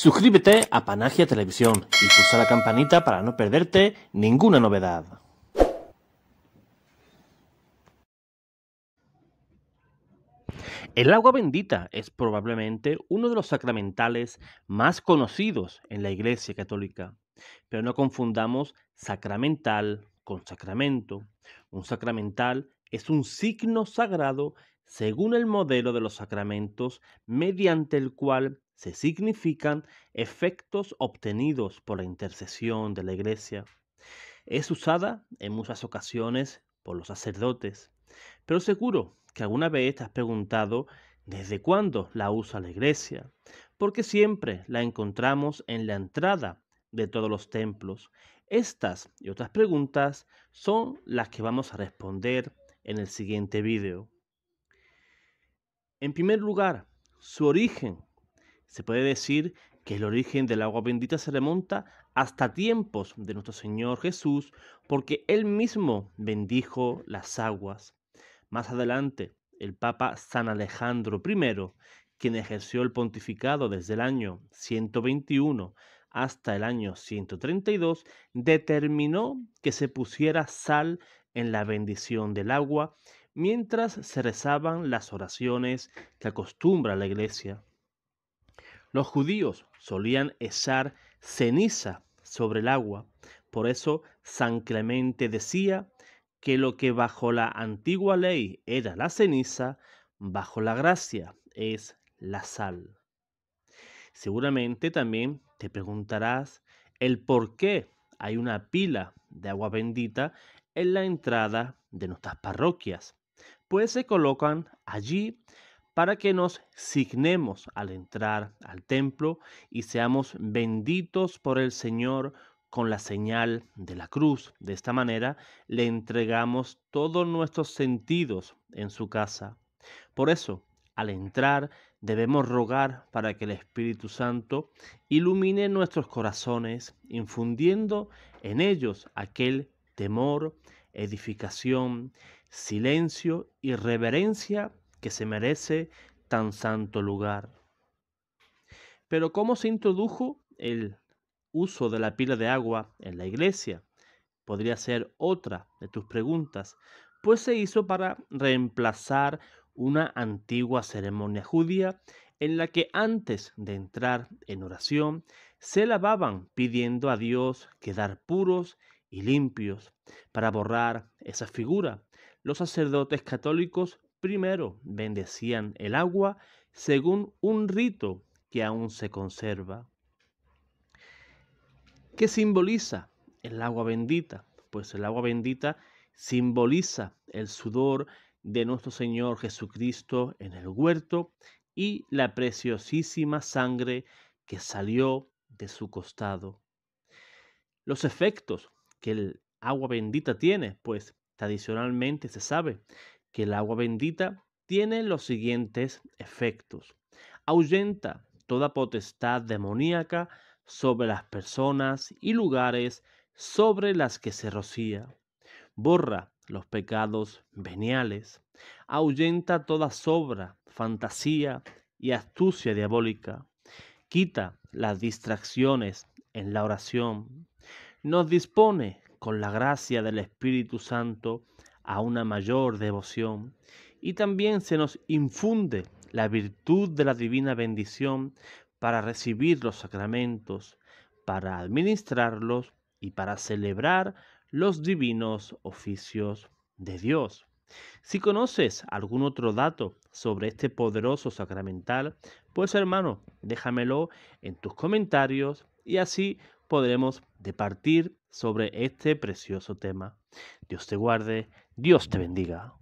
Suscríbete a Panagia Televisión y pulsa la campanita para no perderte ninguna novedad. El agua bendita es probablemente uno de los sacramentales más conocidos en la Iglesia Católica, pero no confundamos sacramental con sacramento. Un sacramental es un signo sagrado según el modelo de los sacramentos mediante el cual se significan efectos obtenidos por la intercesión de la iglesia. Es usada en muchas ocasiones por los sacerdotes, pero seguro que alguna vez te has preguntado desde cuándo la usa la iglesia, porque siempre la encontramos en la entrada de todos los templos. Estas y otras preguntas son las que vamos a responder en el siguiente vídeo. En primer lugar, su origen se puede decir que el origen del agua bendita se remonta hasta tiempos de nuestro Señor Jesús, porque Él mismo bendijo las aguas. Más adelante, el Papa San Alejandro I, quien ejerció el pontificado desde el año 121 hasta el año 132, determinó que se pusiera sal en la bendición del agua mientras se rezaban las oraciones que acostumbra la iglesia. Los judíos solían echar ceniza sobre el agua. Por eso San Clemente decía que lo que bajo la antigua ley era la ceniza, bajo la gracia es la sal. Seguramente también te preguntarás el por qué hay una pila de agua bendita en la entrada de nuestras parroquias, pues se colocan allí para que nos signemos al entrar al templo y seamos benditos por el Señor con la señal de la cruz. De esta manera le entregamos todos nuestros sentidos en su casa. Por eso, al entrar, debemos rogar para que el Espíritu Santo ilumine nuestros corazones, infundiendo en ellos aquel temor, edificación, silencio y reverencia que se merece tan santo lugar. Pero ¿cómo se introdujo el uso de la pila de agua en la iglesia? Podría ser otra de tus preguntas, pues se hizo para reemplazar una antigua ceremonia judía en la que antes de entrar en oración se lavaban pidiendo a Dios quedar puros y limpios. Para borrar esa figura, los sacerdotes católicos Primero bendecían el agua según un rito que aún se conserva. ¿Qué simboliza el agua bendita? Pues el agua bendita simboliza el sudor de nuestro Señor Jesucristo en el huerto y la preciosísima sangre que salió de su costado. Los efectos que el agua bendita tiene, pues tradicionalmente se sabe que el agua bendita tiene los siguientes efectos. Ahuyenta toda potestad demoníaca sobre las personas y lugares sobre las que se rocía. Borra los pecados veniales. Ahuyenta toda sobra, fantasía y astucia diabólica. Quita las distracciones en la oración. Nos dispone con la gracia del Espíritu Santo a una mayor devoción y también se nos infunde la virtud de la divina bendición para recibir los sacramentos, para administrarlos y para celebrar los divinos oficios de Dios. Si conoces algún otro dato sobre este poderoso sacramental, pues hermano, déjamelo en tus comentarios y así podremos departir sobre este precioso tema. Dios te guarde, Dios te bendiga.